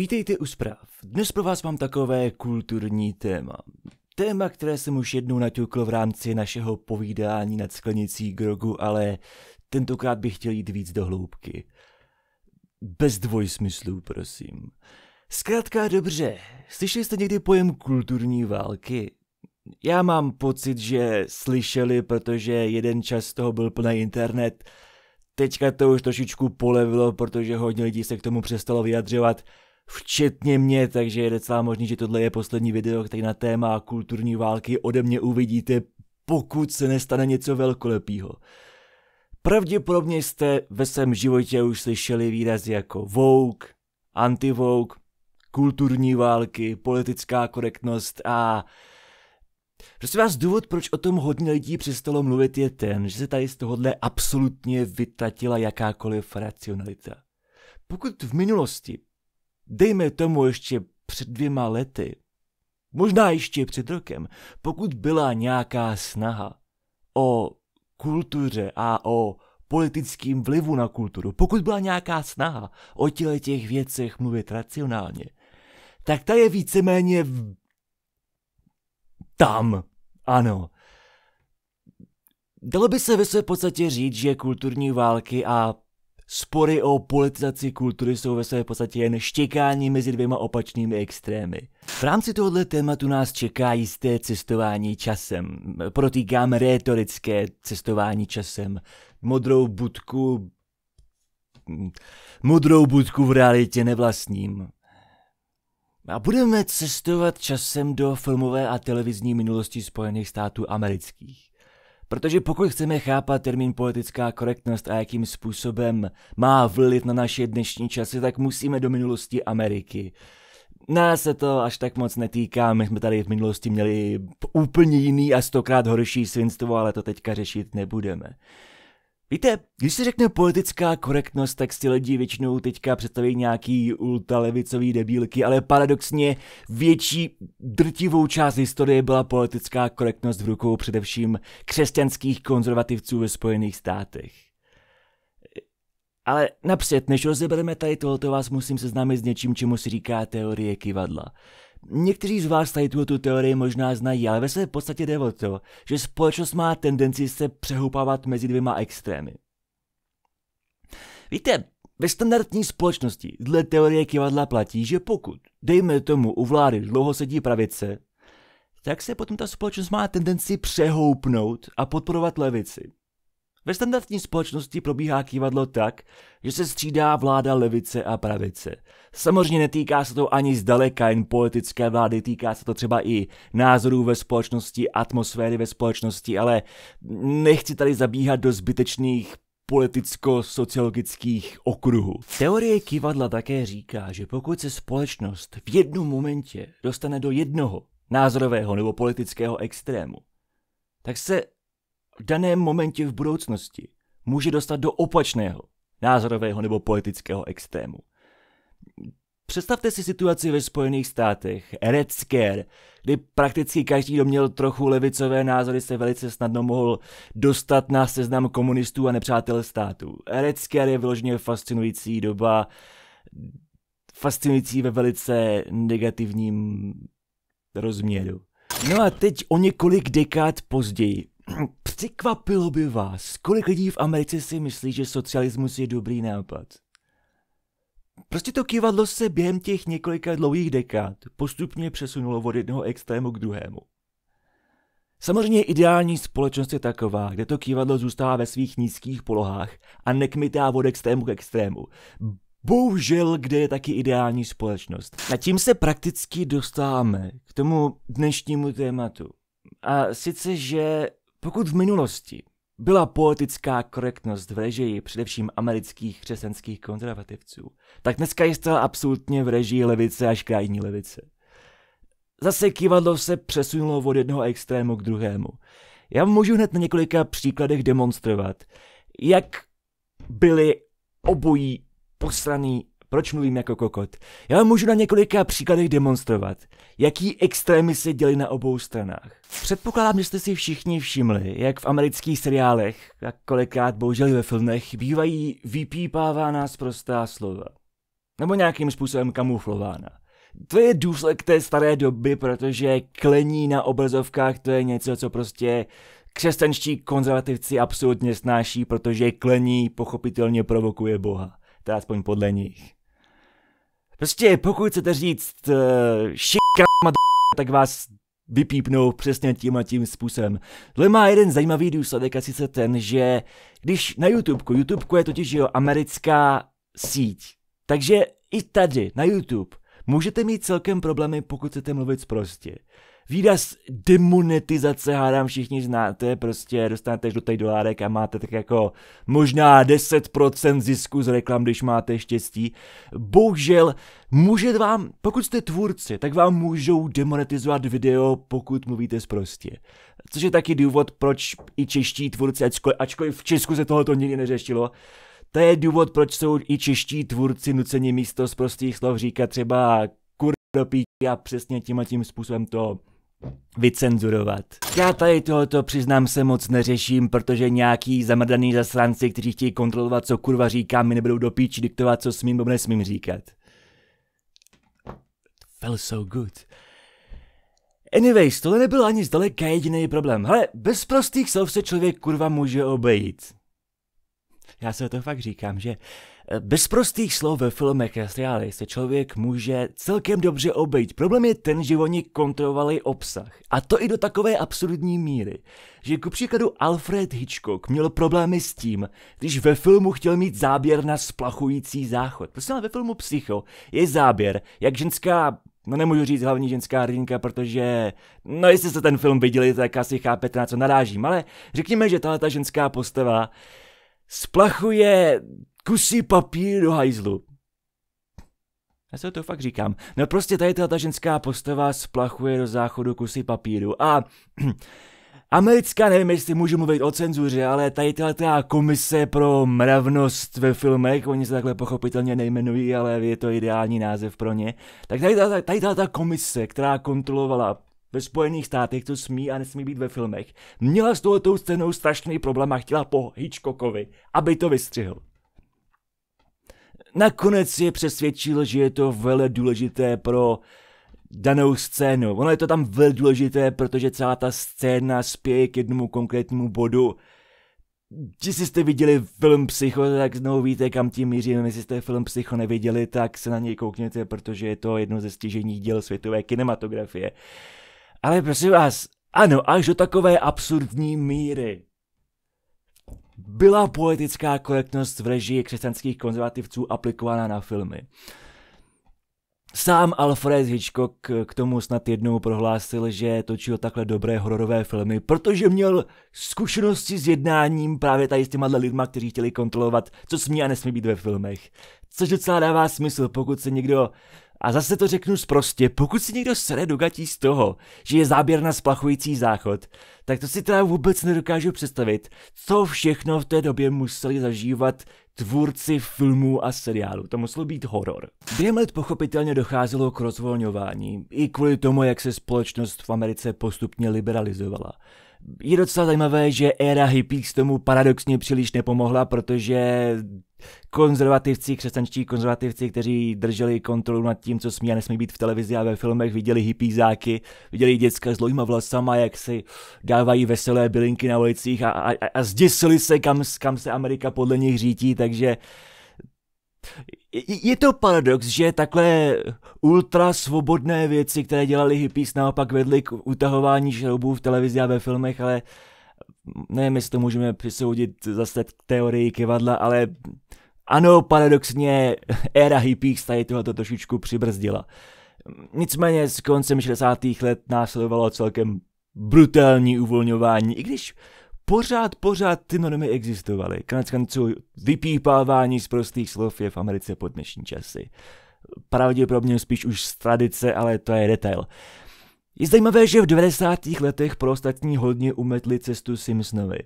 Vítejte u zpráv. Dnes pro vás mám takové kulturní téma. Téma, které jsem už jednou naťukl v rámci našeho povídání nad sklenicí grogu, ale tentokrát bych chtěl jít víc do hloubky. Bez dvojsmyslů, prosím. Zkrátka dobře, slyšeli jste někdy pojem kulturní války? Já mám pocit, že slyšeli, protože jeden čas toho byl plný internet. Teďka to už trošičku polevilo, protože hodně lidí se k tomu přestalo vyjadřovat včetně mě, takže je docela možný, že tohle je poslední video, který na téma kulturní války ode mě uvidíte, pokud se nestane něco velkolepého. Pravděpodobně jste ve svém životě už slyšeli výrazy jako vogue, anti-vogue, kulturní války, politická korektnost a... Prostě vás důvod, proč o tom hodně lidí přestalo mluvit, je ten, že se tady z tohohle absolutně vytratila jakákoliv racionalita. Pokud v minulosti dejme tomu ještě před dvěma lety, možná ještě před rokem, pokud byla nějaká snaha o kultuře a o politickým vlivu na kulturu, pokud byla nějaká snaha o těle těch věcech mluvit racionálně, tak ta je víceméně v... tam. Ano. Dalo by se ve své podstatě říct, že kulturní války a Spory o politizaci kultury jsou ve své podstatě jen štěkání mezi dvěma opačnými extrémy. V rámci tohoto tématu nás čeká jisté cestování časem. Protýkám rétorické cestování časem. Modrou budku... Modrou budku v realitě nevlastním. A budeme cestovat časem do filmové a televizní minulosti Spojených států amerických. Protože pokud chceme chápat termín politická korektnost a jakým způsobem má vliv na naše dnešní časy, tak musíme do minulosti Ameriky. Nás se to až tak moc netýká, my jsme tady v minulosti měli úplně jiný a stokrát horší svinstvo, ale to teďka řešit nebudeme. Víte, když se řekne politická korektnost, tak si lidi většinou teďka představí nějaký ultralevicový debílky, ale paradoxně větší drtivou část historie byla politická korektnost v rukou především křesťanských konzervativců ve Spojených státech. Ale napřed, než rozebereme tady tohoto, vás musím seznámit s něčím, čemu se říká teorie kivadla. Někteří z vás tady tuto teorii možná znají, ale ve své podstatě jde o to, že společnost má tendenci se přehupávat mezi dvěma extrémy. Víte, ve standardní společnosti dle teorie kivadla platí, že pokud, dejme tomu, u vlády dlouho sedí pravice, tak se potom ta společnost má tendenci přehoupnout a podporovat levici. Ve standardní společnosti probíhá kývadlo tak, že se střídá vláda levice a pravice. Samozřejmě netýká se to ani zdaleka jen politické vlády, týká se to třeba i názorů ve společnosti, atmosféry ve společnosti, ale nechci tady zabíhat do zbytečných politicko-sociologických okruhů. Teorie kivadla také říká, že pokud se společnost v jednom momentě dostane do jednoho názorového nebo politického extrému, tak se daném momentě v budoucnosti může dostat do opačného, názorového nebo politického extrému. Představte si situaci ve Spojených státech, Red Scare, kdy prakticky každý, kdo měl trochu levicové názory, se velice snadno mohl dostat na seznam komunistů a nepřátel států. Red Scare je vyloženě fascinující doba, fascinující ve velice negativním rozměru. No a teď o několik dekád později Překvapilo by vás, kolik lidí v Americe si myslí, že socialismus je dobrý nápad. Prostě to kivadlo se během těch několika dlouhých dekád postupně přesunulo od jednoho extrému k druhému. Samozřejmě ideální společnost je taková, kde to kývadlo zůstává ve svých nízkých polohách a nekmitá od extrému k extrému. Bohužel, kde je taky ideální společnost. A tím se prakticky dostáváme k tomu dnešnímu tématu. A sice, že pokud v minulosti byla politická korektnost v režii především amerických křesenských konzervativců, tak dneska je zcela absolutně v režii levice až krajní levice. Zase kivadlo se přesunulo od jednoho extrému k druhému. Já můžu hned na několika příkladech demonstrovat, jak byly obojí posraný proč mluvím jako kokot? Já vám můžu na několika příkladech demonstrovat, jaký extrémy se děly na obou stranách. Předpokládám, že jste si všichni všimli, jak v amerických seriálech, jak kolikrát bohužel ve filmech, bývají vypípávána prostá slova. Nebo nějakým způsobem kamuflována. To je důsledek té staré doby, protože klení na obrazovkách to je něco, co prostě křesťanští konzervativci absolutně snáší, protože klení pochopitelně provokuje Boha. To aspoň podle nich. Prostě pokud chcete říct uh, eh, šikra tak vás vypípnou přesně tím a tím způsobem. Tohle má jeden zajímavý důsledek a sice ten, že když na YouTubeku, YouTubeku je totiž jo, americká síť, takže i tady na YouTube můžete mít celkem problémy, pokud chcete mluvit prostě. Výraz demonetizace hádám všichni znáte, prostě dostanete žlutý dolárek a máte tak jako možná 10% zisku z reklam, když máte štěstí. Bohužel, může vám, pokud jste tvůrci, tak vám můžou demonetizovat video, pokud mluvíte zprostě. Což je taky důvod, proč i čeští tvůrci, ačkoliv, ačkoliv v Česku se tohoto nikdy neřešilo, to je důvod, proč jsou i čeští tvůrci nuceni místo z prostých slov říkat třeba kur do píky a přesně tím a tím způsobem to vycenzurovat. Já tady tohoto přiznám se moc neřeším, protože nějaký zamrdaný zasranci, kteří chtějí kontrolovat, co kurva říkám, mi nebudou do píči diktovat, co smím nebo nesmím říkat. Felt so good. Anyways, tohle nebyl ani zdaleka jediný problém. Hele, bez prostých slov se člověk kurva může obejít. Já se to fakt říkám, že bez prostých slov ve filmech a seriálech se člověk může celkem dobře obejít. Problém je ten, že oni kontrolovali obsah. A to i do takové absurdní míry, že ku příkladu Alfred Hitchcock měl problémy s tím, když ve filmu chtěl mít záběr na splachující záchod. Prostě ale ve filmu Psycho je záběr, jak ženská No nemůžu říct hlavní ženská hrdinka, protože, no jestli jste ten film viděli, tak asi chápete, na co narážím, ale řekněme, že tahle ta ženská postava splachuje kusy papíru do hajzlu. Já se to fakt říkám. No prostě tady ta ženská postava splachuje do záchodu kusy papíru a... Americká, nevím, jestli můžu mluvit o cenzuře, ale tady ta komise pro mravnost ve filmech, oni se takhle pochopitelně nejmenují, ale je to ideální název pro ně. Tak tady, tady, tady ta komise, která kontrolovala ve Spojených státech, co smí a nesmí být ve filmech, měla s touto scénou strašný problém a chtěla po Hitchcockovi, aby to vystřihl nakonec je přesvědčil, že je to vele důležité pro danou scénu. Ono je to tam velmi důležité, protože celá ta scéna spěje k jednomu konkrétnímu bodu. Jestli jste viděli film Psycho, tak znovu víte, kam tím mířím. Jestli jste film Psycho neviděli, tak se na něj koukněte, protože je to jedno ze stěžejních děl světové kinematografie. Ale prosím vás, ano, až do takové absurdní míry byla politická korektnost v režii křesťanských konzervativců aplikovaná na filmy. Sám Alfred Hitchcock k tomu snad jednou prohlásil, že točil takhle dobré hororové filmy, protože měl zkušenosti s jednáním právě tady s těma lidma, kteří chtěli kontrolovat, co smí a nesmí být ve filmech. Což docela dává smysl, pokud se někdo a zase to řeknu zprostě, pokud si někdo sere do gatí z toho, že je záběr na splachující záchod, tak to si teda vůbec nedokážu představit, co všechno v té době museli zažívat tvůrci filmů a seriálu. To muselo být horor. Během let pochopitelně docházelo k rozvolňování, i kvůli tomu, jak se společnost v Americe postupně liberalizovala. Je docela zajímavé, že éra hippies tomu paradoxně příliš nepomohla, protože konzervativci, křesťanští konzervativci, kteří drželi kontrolu nad tím, co smí a nesmí být v televizi a ve filmech, viděli hippízáky, viděli děcka s dlouhýma vlasama, jak si dávají veselé bylinky na ulicích a, a, a zděsili se, kam, kam se Amerika podle nich řítí, takže je to paradox, že takhle ultra svobodné věci, které dělali hippies, naopak vedly k utahování šroubů v televizi a ve filmech, ale nevím, jestli to můžeme přisoudit zase k teorii kivadla, ale ano, paradoxně éra hippies tady tohoto trošičku přibrzdila. Nicméně s koncem 60. let následovalo celkem brutální uvolňování, i když pořád, pořád ty normy existovaly. Konec konců vypípávání z prostých slov je v Americe pod dnešní časy. Pravděpodobně spíš už z tradice, ale to je detail. Uh, je zajímavé, že v 90. letech pro ostatní hodně umetli cestu Simpsonovi.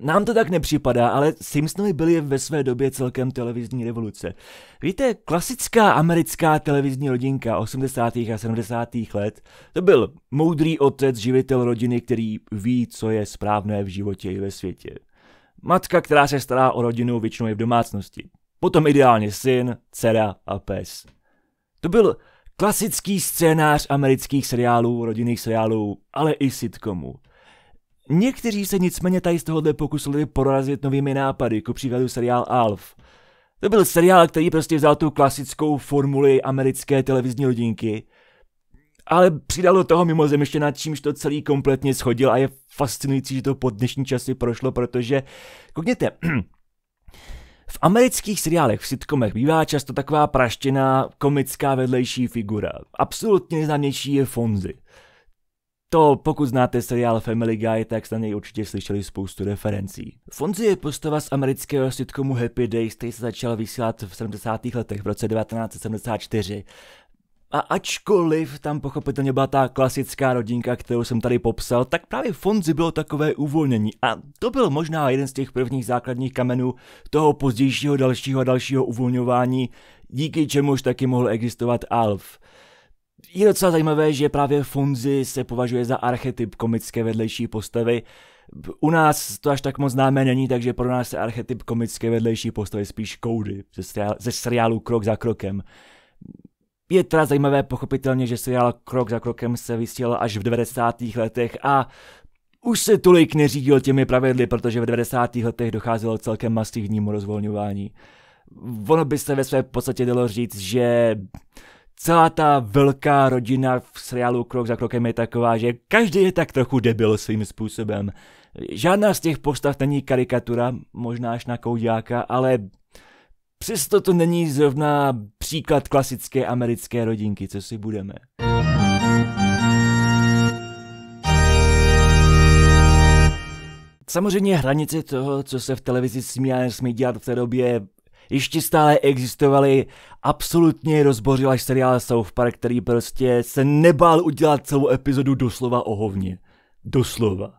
Nám to tak nepřipadá, ale Simpsonovi byli ve své době celkem televizní revoluce. Víte, klasická americká televizní rodinka 80. a 70. let, to byl moudrý otec, živitel rodiny, který ví, co je správné v životě i ve světě. Matka, která se stará o rodinu většinou je v domácnosti. Potom ideálně syn, dcera a pes. To byl Klasický scénář amerických seriálů, rodinných seriálů, ale i sitcomů. Někteří se nicméně tady z tohohle pokusili porazit novými nápady, ku příkladu seriál Alf. To byl seriál, který prostě vzal tu klasickou formuli americké televizní rodinky, ale přidalo toho mimozemštěna, čímž to celý kompletně schodil a je fascinující, že to po dnešní časy prošlo, protože, koukněte, V amerických seriálech, v sitcomech bývá často taková praštěná komická vedlejší figura. Absolutně nejznámější je Fonzi. To, pokud znáte seriál Family Guy, tak jste na něj určitě slyšeli spoustu referencí. Fonzi je postava z amerického sitcomu Happy Days, který se začal vysílat v 70. letech v roce 1974. A ačkoliv tam pochopitelně byla ta klasická rodinka, kterou jsem tady popsal, tak právě Fonzi bylo takové uvolnění a to byl možná jeden z těch prvních základních kamenů toho pozdějšího dalšího a dalšího uvolňování, díky čemuž taky mohl existovat Alf. Je docela zajímavé, že právě Fonzi se považuje za archetyp komické vedlejší postavy. U nás to až tak moc známé není, takže pro nás je archetyp komické vedlejší postavy spíš Cody ze seriálu Krok za krokem. Je teda zajímavé pochopitelně, že seriál krok za krokem se vysílal až v 90. letech a už se tolik neřídil těmi pravidly, protože v 90. letech docházelo celkem masivnímu rozvolňování. Ono by se ve své podstatě dalo říct, že celá ta velká rodina v seriálu Krok za krokem je taková, že každý je tak trochu debil svým způsobem. Žádná z těch postav není karikatura, možná až na kouďáka, ale Přesto to není zrovna příklad klasické americké rodinky, co si budeme. Samozřejmě hranice toho, co se v televizi smí a nesmí dělat v té době, ještě stále existovaly. Absolutně rozbořila až seriál South Park, který prostě se nebál udělat celou epizodu doslova ohovně. Doslova.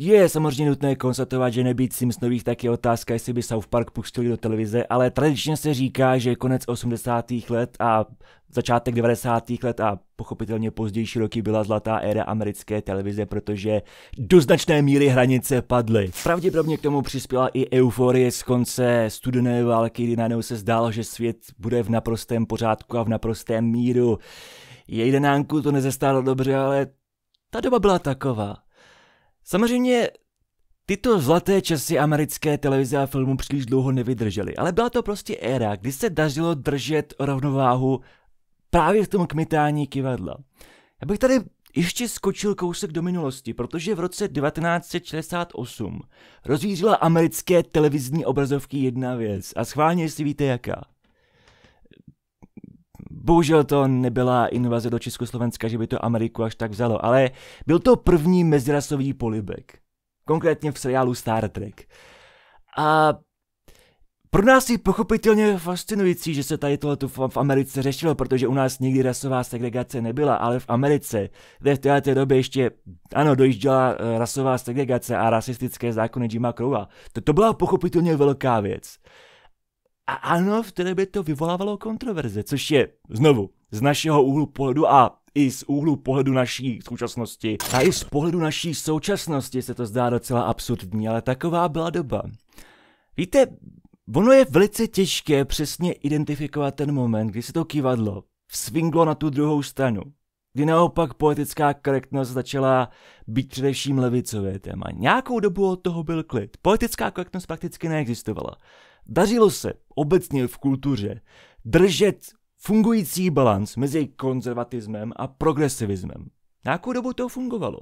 Je samozřejmě nutné konstatovat, že nebýt nových, tak je otázka, jestli by South Park pustili do televize, ale tradičně se říká, že konec 80. let a začátek 90. let a pochopitelně pozdější roky byla zlatá éra americké televize, protože do značné míry hranice padly. Pravděpodobně k tomu přispěla i euforie z konce studené války, kdy najednou se zdálo, že svět bude v naprostém pořádku a v naprostém míru. Jejdenánku to nezestálo dobře, ale ta doba byla taková. Samozřejmě Tyto zlaté časy americké televize a filmu příliš dlouho nevydržely, ale byla to prostě éra, kdy se dařilo držet rovnováhu právě v tom kmitání kivadla. Já bych tady ještě skočil kousek do minulosti, protože v roce 1968 rozvířila americké televizní obrazovky jedna věc a schválně si víte jaká. Bohužel to nebyla invaze do Československa, že by to Ameriku až tak vzalo, ale byl to první mezirasový polibek. Konkrétně v seriálu Star Trek. A pro nás je pochopitelně fascinující, že se tady tohleto v Americe řešilo, protože u nás nikdy rasová segregace nebyla, ale v Americe, kde v této době ještě, ano, dojížděla eh, rasová segregace a rasistické zákony Jima Crowa, to, to byla pochopitelně velká věc. A ano, v té době to vyvolávalo kontroverze, což je znovu z našeho úhlu pohledu a i z úhlu pohledu naší současnosti. A i z pohledu naší současnosti se to zdá docela absurdní, ale taková byla doba. Víte, ono je velice těžké přesně identifikovat ten moment, kdy se to kývadlo svinglo na tu druhou stranu. Kdy naopak politická korektnost začala být především levicové téma. Nějakou dobu od toho byl klid. Politická korektnost prakticky neexistovala. Dařilo se obecně v kultuře držet fungující balans mezi konzervatismem a progresivismem. Nějakou dobu to fungovalo.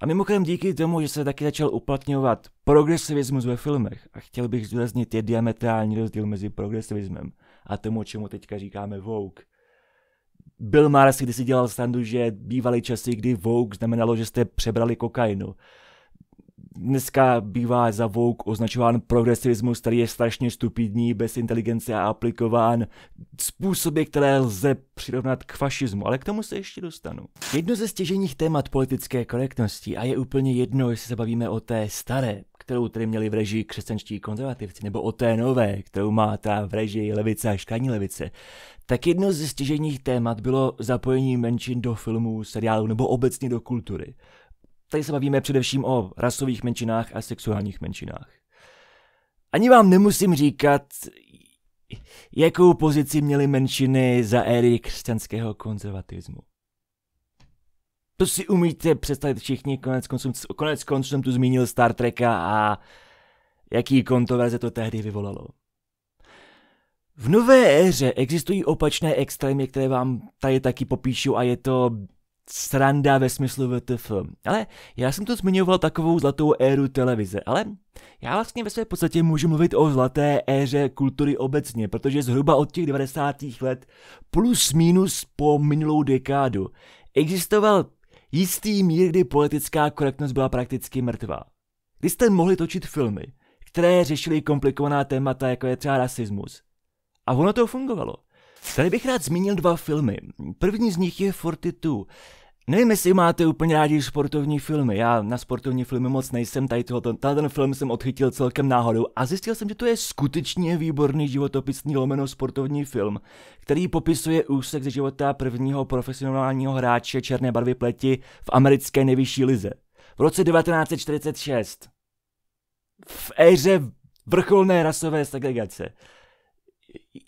A mimochodem díky tomu, že se taky začal uplatňovat progresivismus ve filmech, a chtěl bych zdůraznit, je diametrální rozdíl mezi progresivismem a tomu, čemu teďka říkáme Vogue. Bill Maher si kdysi dělal standu, že bývaly časy, kdy Vogue znamenalo, že jste přebrali kokainu dneska bývá za Vogue označován progresivismus, který je strašně stupidní, bez inteligence a aplikován způsoby, které lze přirovnat k fašismu, ale k tomu se ještě dostanu. Jedno ze stěženích témat politické korektnosti a je úplně jedno, jestli se bavíme o té staré, kterou tedy měli v režii křesťanští konzervativci, nebo o té nové, kterou má ta v režii levice a škání levice, tak jedno ze stěženích témat bylo zapojení menšin do filmů, seriálů nebo obecně do kultury. Tady se bavíme především o rasových menšinách a sexuálních menšinách. Ani vám nemusím říkat, jakou pozici měly menšiny za éry křesťanského konzervatismu. To si umíte představit všichni, konec konců, konec konců jsem tu zmínil Star Treka a jaký kontroverze to tehdy vyvolalo. V nové éře existují opačné extrémy, které vám tady taky popíšu a je to sranda ve smyslu VTF. Ale já jsem tu zmiňoval takovou zlatou éru televize, ale já vlastně ve své podstatě můžu mluvit o zlaté éře kultury obecně, protože zhruba od těch 90. let plus minus po minulou dekádu existoval jistý mír, kdy politická korektnost byla prakticky mrtvá. Kdy jste mohli točit filmy, které řešily komplikovaná témata, jako je třeba rasismus. A ono to fungovalo. Tady bych rád zmínil dva filmy. První z nich je Forty Nevím, jestli máte úplně rádi sportovní filmy. Já na sportovní filmy moc nejsem, tady tohoto, ten film jsem odchytil celkem náhodou a zjistil jsem, že to je skutečně výborný životopisný lomeno sportovní film, který popisuje úsek ze života prvního profesionálního hráče černé barvy pleti v americké nejvyšší lize. V roce 1946. V éře vrcholné rasové segregace.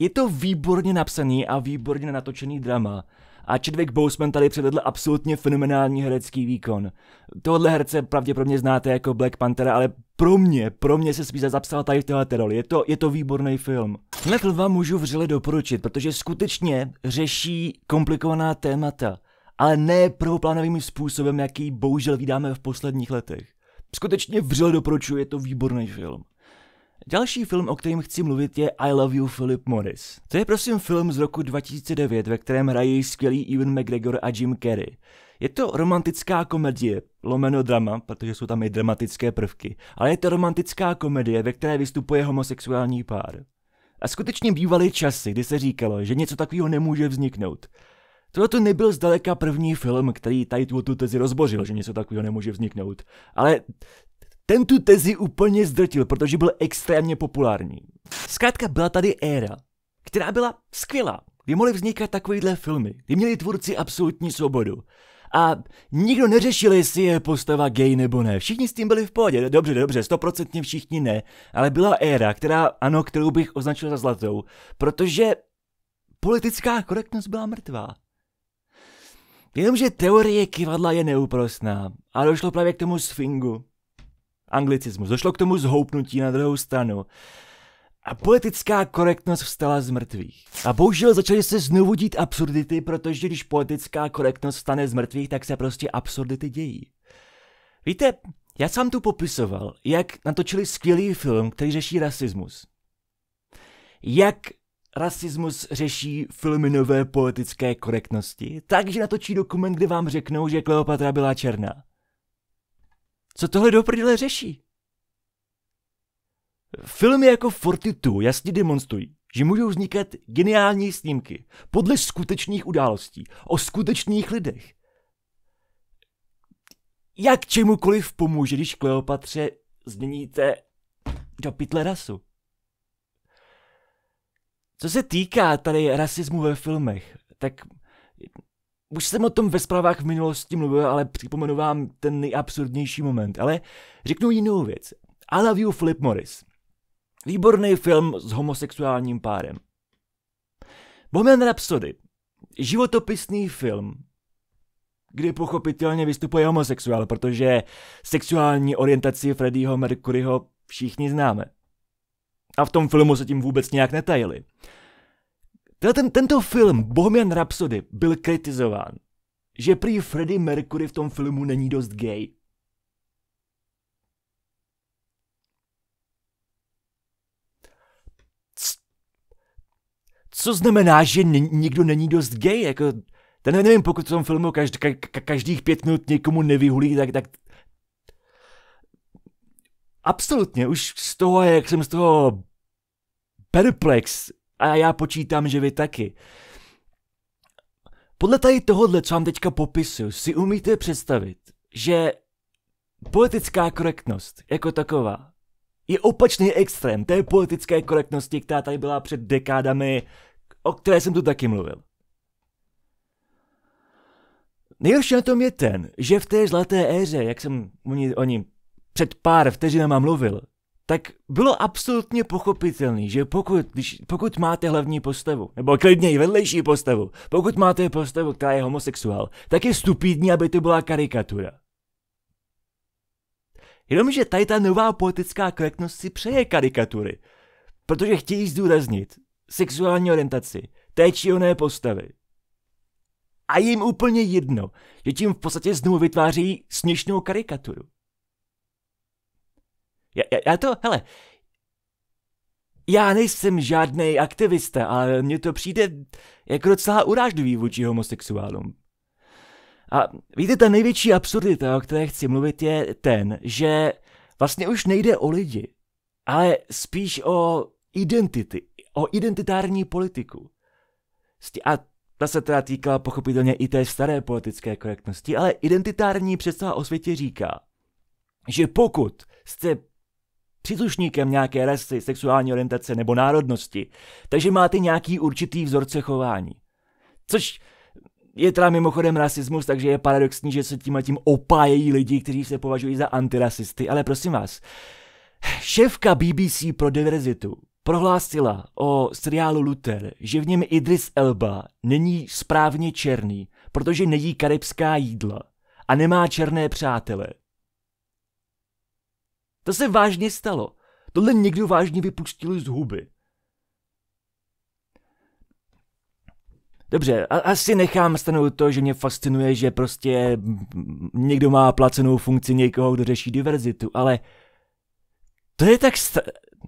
Je to výborně napsaný a výborně natočený drama a Chadwick Boseman tady předvedl absolutně fenomenální herecký výkon. Tohle herce pravděpodobně znáte jako Black Panther, ale pro mě, pro mě se spíš zapsal tady v této roli. Je to, je to výborný film. Tenhle film vám můžu vřele doporučit, protože skutečně řeší komplikovaná témata, ale ne prvoplánovým způsobem, jaký bohužel vydáme v posledních letech. Skutečně vřele doporučuji, je to výborný film. Další film, o kterém chci mluvit, je I Love You Philip Morris. To je prosím film z roku 2009, ve kterém hrají skvělý Ewan McGregor a Jim Carrey. Je to romantická komedie, lomeno drama, protože jsou tam i dramatické prvky, ale je to romantická komedie, ve které vystupuje homosexuální pár. A skutečně bývaly časy, kdy se říkalo, že něco takového nemůže vzniknout. Tohle to nebyl zdaleka první film, který tady tu, tu tezi rozbořil, že něco takového nemůže vzniknout. Ale ten tu tezi úplně zdrtil, protože byl extrémně populární. Zkrátka byla tady éra, která byla skvělá, kdy mohly vznikat takovýhle filmy, kdy měli tvůrci absolutní svobodu. A nikdo neřešil, jestli je postava gay nebo ne. Všichni s tím byli v pohodě, dobře, dobře, stoprocentně všichni ne. Ale byla éra, která, ano, kterou bych označil za zlatou, protože politická korektnost byla mrtvá. Jenomže teorie kivadla je neúprostná a došlo právě k tomu sfingu, anglicismus. Došlo k tomu zhoupnutí na druhou stranu. A politická korektnost vstala z mrtvých. A bohužel začaly se znovu dít absurdity, protože když politická korektnost vstane z mrtvých, tak se prostě absurdity dějí. Víte, já jsem tu popisoval, jak natočili skvělý film, který řeší rasismus. Jak rasismus řeší filmy nové politické korektnosti, takže natočí dokument, kde vám řeknou, že Kleopatra byla černá. Co tohle do prdele řeší? Filmy jako Fortitu jasně demonstrují, že můžou vznikat geniální snímky podle skutečných událostí, o skutečných lidech. Jak čemukoliv pomůže, když Kleopatře změníte do pytle rasu? Co se týká tady rasismu ve filmech, tak už jsem o tom ve zprávách v minulosti mluvil, ale připomenu vám ten nejabsurdnější moment. Ale řeknu jinou věc. I love you, Philip Morris. Výborný film s homosexuálním párem. Bohemian Rhapsody. Životopisný film, kdy pochopitelně vystupuje homosexuál, protože sexuální orientaci Freddieho Mercuryho všichni známe. A v tom filmu se tím vůbec nějak netajili ten, tento film, Bohemian Rhapsody, byl kritizován, že prý Freddie Mercury v tom filmu není dost gay. Co znamená, že n- nikdo není dost gay? Jako, ten nevím, pokud v tom filmu každý, ka- každých pět minut někomu nevyhulí, tak, tak absolutně, už z toho, jak jsem z toho perplex, a já počítám, že vy taky. Podle tady tohohle, co vám teďka popisu, si umíte představit, že politická korektnost jako taková je opačný extrém té politické korektnosti, která tady byla před dekádami, o které jsem tu taky mluvil. Nejhorší na tom je ten, že v té zlaté éře, jak jsem o ní před pár vteřinama mluvil, tak bylo absolutně pochopitelné, že pokud, když, pokud máte hlavní postavu, nebo klidně i vedlejší postavu, pokud máte postavu, která je homosexuál, tak je stupidní, aby to byla karikatura. Jenomže tady ta nová politická korektnost si přeje karikatury, protože chtějí zdůraznit sexuální orientaci té či oné postavy. A jim úplně jedno, že tím v podstatě znovu vytváří směšnou karikaturu. Já, já, já to, hele, já nejsem žádný aktivista, ale mně to přijde jako docela urážlivý vůči homosexuálům. A víte, ta největší absurdita, o které chci mluvit, je ten, že vlastně už nejde o lidi, ale spíš o identity, o identitární politiku. A ta se teda týkala pochopitelně i té staré politické korektnosti, ale identitární představa o světě říká, že pokud jste příslušníkem nějaké rasy, sexuální orientace nebo národnosti. Takže máte nějaký určitý vzorce chování. Což je teda mimochodem rasismus, takže je paradoxní, že se tím a tím opájejí lidi, kteří se považují za antirasisty. Ale prosím vás, šéfka BBC pro diverzitu prohlásila o seriálu Luther, že v něm Idris Elba není správně černý, protože nejí karibská jídla a nemá černé přátele. To se vážně stalo. Tohle někdo vážně vypustil z huby. Dobře, a- asi nechám stanou to, že mě fascinuje, že prostě někdo má placenou funkci někoho, kdo řeší diverzitu, ale to je tak... Sta-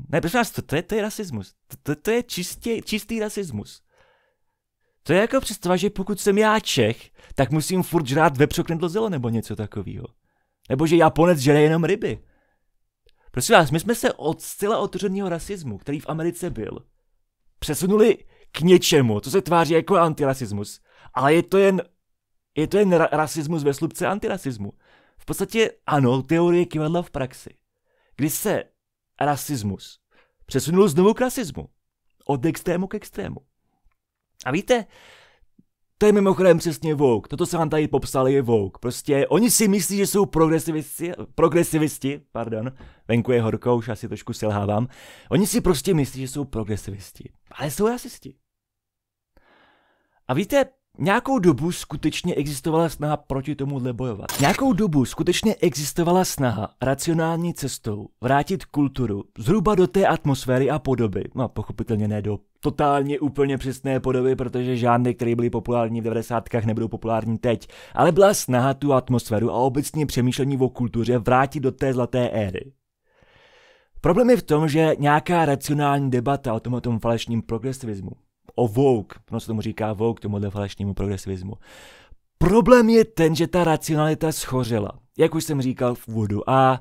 ne, prosím vás, to, to, je, to je rasismus. To, to, to je čistě, čistý rasismus. To je jako představa, že pokud jsem já Čech, tak musím furt žrát vepřoknedlo zelo nebo něco takového. Nebo že Japonec žere jenom ryby. Prosím vás, my jsme se od zcela otevřeného rasismu, který v Americe byl, přesunuli k něčemu, co se tváří jako antirasismus. Ale je to jen, je to jen ra- rasismus ve slupce antirasismu. V podstatě ano, teorie kivadla v praxi. Kdy se rasismus přesunul znovu k rasismu. Od extrému k extrému. A víte, to je mimochodem přesně Vogue. Toto se vám tady popsali je Vogue. Prostě oni si myslí, že jsou progresivisti, progresivisti, pardon, venku je horko, už asi trošku selhávám. Oni si prostě myslí, že jsou progresivisti, ale jsou rasisti. A víte, Nějakou dobu skutečně existovala snaha proti tomuhle bojovat. Nějakou dobu skutečně existovala snaha racionální cestou vrátit kulturu zhruba do té atmosféry a podoby, no pochopitelně ne do totálně úplně přesné podoby, protože žádné, které byly populární v 90. nebudou populární teď. Ale byla snaha tu atmosféru a obecně přemýšlení o kultuře vrátit do té zlaté éry. Problém je v tom, že nějaká racionální debata o tom, o tom falešním progresivismu, o Vogue, ono se tomu říká Vogue, tomuhle falešnému progresivismu, Problém je ten, že ta racionalita schořela. Jak už jsem říkal v úvodu. A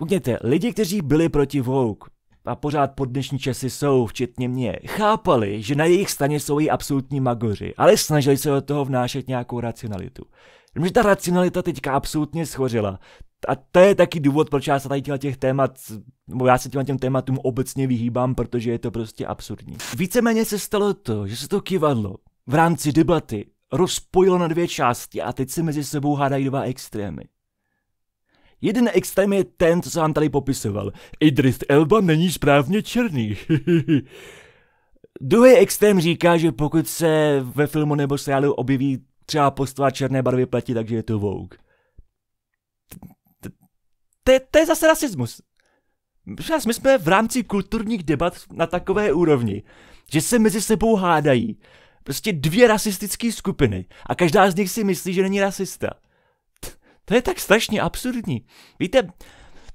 Udělejte, lidi, kteří byli proti Vogue, a pořád pod dnešní časy jsou, včetně mě, chápali, že na jejich staně jsou i absolutní magoři, ale snažili se do toho vnášet nějakou racionalitu. Jenomže ta racionalita teďka absolutně schořila. A to je taky důvod, proč já se tady těch témat, nebo já se těm, těm tématům obecně vyhýbám, protože je to prostě absurdní. Víceméně se stalo to, že se to kivadlo v rámci debaty rozpojilo na dvě části a teď se mezi sebou hádají dva extrémy. Jeden extrém je ten, co jsem vám tady popisoval. Idris Elba není správně černý. Druhý extrém říká, že pokud se ve filmu nebo seriálu objeví třeba postava černé barvy pleti, takže je to Vogue. To je zase rasismus. My jsme v rámci kulturních debat na takové úrovni, že se mezi sebou hádají prostě dvě rasistické skupiny a každá z nich si myslí, že není rasista. To je tak strašně absurdní. Víte,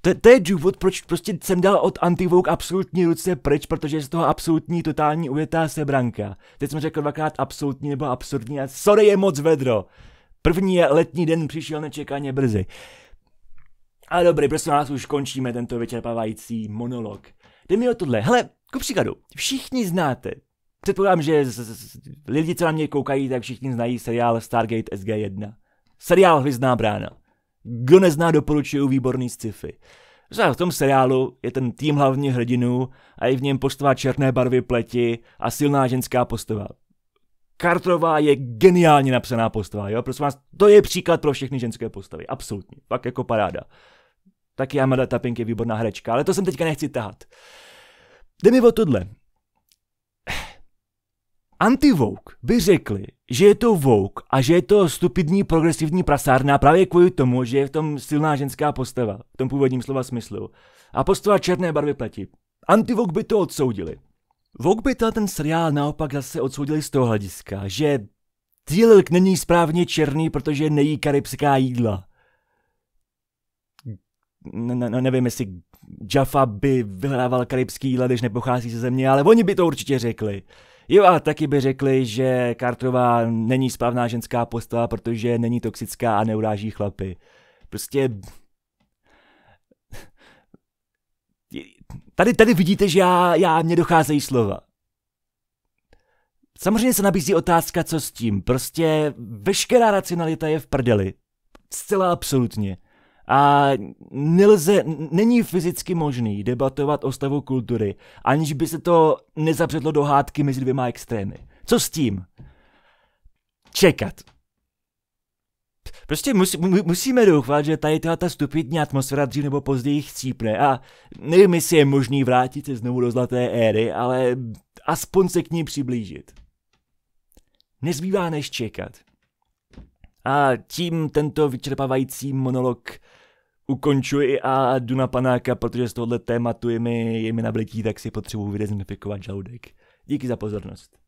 to, to je důvod, proč prostě jsem dal od Antivouk absolutní ruce pryč, protože je z toho absolutní totální ujetá sebranka. Teď jsem řekl dvakrát absolutní nebo absurdní a sorry je moc vedro. První je letní den přišel nečekaně brzy. A dobrý, prostě nás už končíme tento vyčerpávající monolog. Jde mi o tohle. Hele, ku příkladu, všichni znáte. Předpokládám, že z, z, lidi, co na mě koukají, tak všichni znají seriál Stargate SG-1. Seriál Hvězdná brána. Kdo nezná, doporučuju výborný sci-fi. V tom seriálu je ten tým hlavně hrdinu a je v něm postava černé barvy pleti a silná ženská postava. Kartrová je geniálně napsaná postava, jo? Prosím vás, to je příklad pro všechny ženské postavy, absolutně, pak jako paráda. Taky Amada Tapping je výborná herečka, ale to jsem teďka nechci tahat. Jde mi o tohle. Antivouk by řekli, že je to vouk a že je to stupidní progresivní prasárna právě kvůli tomu, že je v tom silná ženská postava, v tom původním slova smyslu. A postava černé barvy pleti. Antivouk by to odsoudili. Vouk by ten seriál naopak zase odsoudili z toho hlediska, že Týlilk není správně černý, protože nejí karibská jídla. No, no, no, nevím, jestli Jaffa by vyhrával karibský jídla, když nepochází ze země, ale oni by to určitě řekli. Jo a taky by řekli, že Carterová není správná ženská postava, protože není toxická a neuráží chlapy. Prostě... Tady, tady vidíte, že já, já mě docházejí slova. Samozřejmě se nabízí otázka, co s tím. Prostě veškerá racionalita je v prdeli. Zcela absolutně. A nelze, není fyzicky možný debatovat o stavu kultury, aniž by se to nezapředlo do hádky mezi dvěma extrémy. Co s tím? Čekat. Prostě mus, musíme doufat, že tady ta stupidní atmosféra dřív nebo později chcípne a nevím, jestli je možný vrátit se znovu do zlaté éry, ale aspoň se k ní přiblížit. Nezbývá než čekat. A tím tento vyčerpávající monolog ukončuji a jdu na panáka, protože z tohohle tématu je mi, je mi nablití, tak si potřebuji vydezinfikovat žaludek. Díky za pozornost.